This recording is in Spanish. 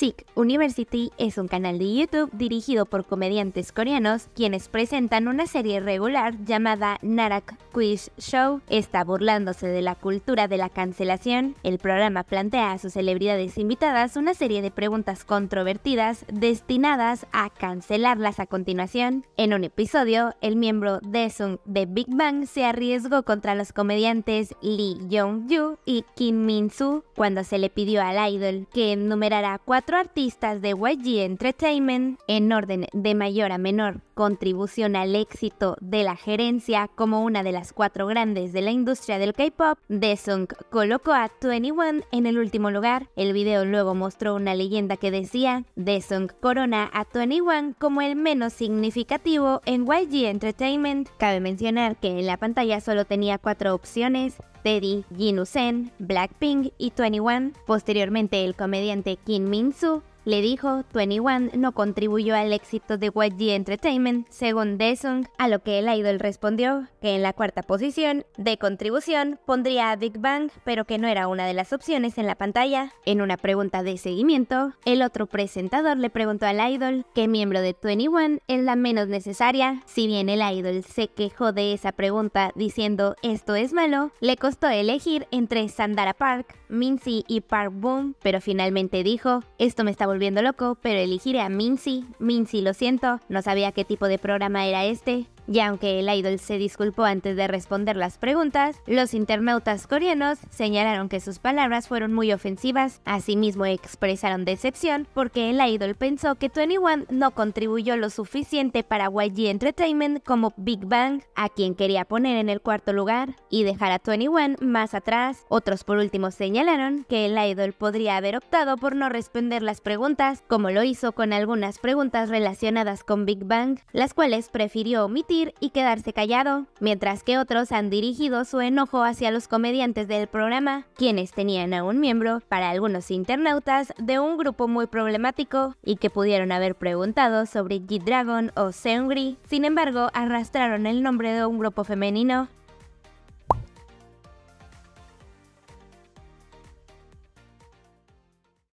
SIK University es un canal de YouTube dirigido por comediantes coreanos quienes presentan una serie regular llamada Narak Quiz Show. Está burlándose de la cultura de la cancelación. El programa plantea a sus celebridades invitadas una serie de preguntas controvertidas destinadas a cancelarlas a continuación. En un episodio, el miembro Sung de Big Bang se arriesgó contra los comediantes Lee Jong-yu y Kim Min-soo cuando se le pidió al idol que enumerara cuatro artistas de YG Entertainment, en orden de mayor a menor contribución al éxito de la gerencia como una de las cuatro grandes de la industria del K-pop, Desung colocó a 21 en el último lugar. El video luego mostró una leyenda que decía, Desung corona a 21 como el menos significativo en YG Entertainment. Cabe mencionar que en la pantalla solo tenía cuatro opciones, Teddy, Jin Sen, Blackpink y 21. Posteriormente, el comediante Kim Min を le dijo, 21 no contribuyó al éxito de YG Entertainment, según Desung, a lo que el idol respondió que en la cuarta posición de contribución pondría a Big Bang, pero que no era una de las opciones en la pantalla. En una pregunta de seguimiento, el otro presentador le preguntó al idol que miembro de 21 es la menos necesaria. Si bien el idol se quejó de esa pregunta diciendo esto es malo, le costó elegir entre Sandara Park, Minzy y Park Boom, pero finalmente dijo, esto me está volviendo viendo loco, pero elegiré a Mincy. Mincy, lo siento, no sabía qué tipo de programa era este. Y aunque el idol se disculpó antes de responder las preguntas, los internautas coreanos señalaron que sus palabras fueron muy ofensivas. Asimismo expresaron decepción porque el idol pensó que 21 no contribuyó lo suficiente para YG Entertainment como Big Bang, a quien quería poner en el cuarto lugar y dejar a 21 más atrás. Otros por último señalaron que el idol podría haber optado por no responder las preguntas, como lo hizo con algunas preguntas relacionadas con Big Bang, las cuales prefirió omitir y quedarse callado, mientras que otros han dirigido su enojo hacia los comediantes del programa, quienes tenían a un miembro, para algunos internautas, de un grupo muy problemático y que pudieron haber preguntado sobre G-Dragon o Seungri, sin embargo arrastraron el nombre de un grupo femenino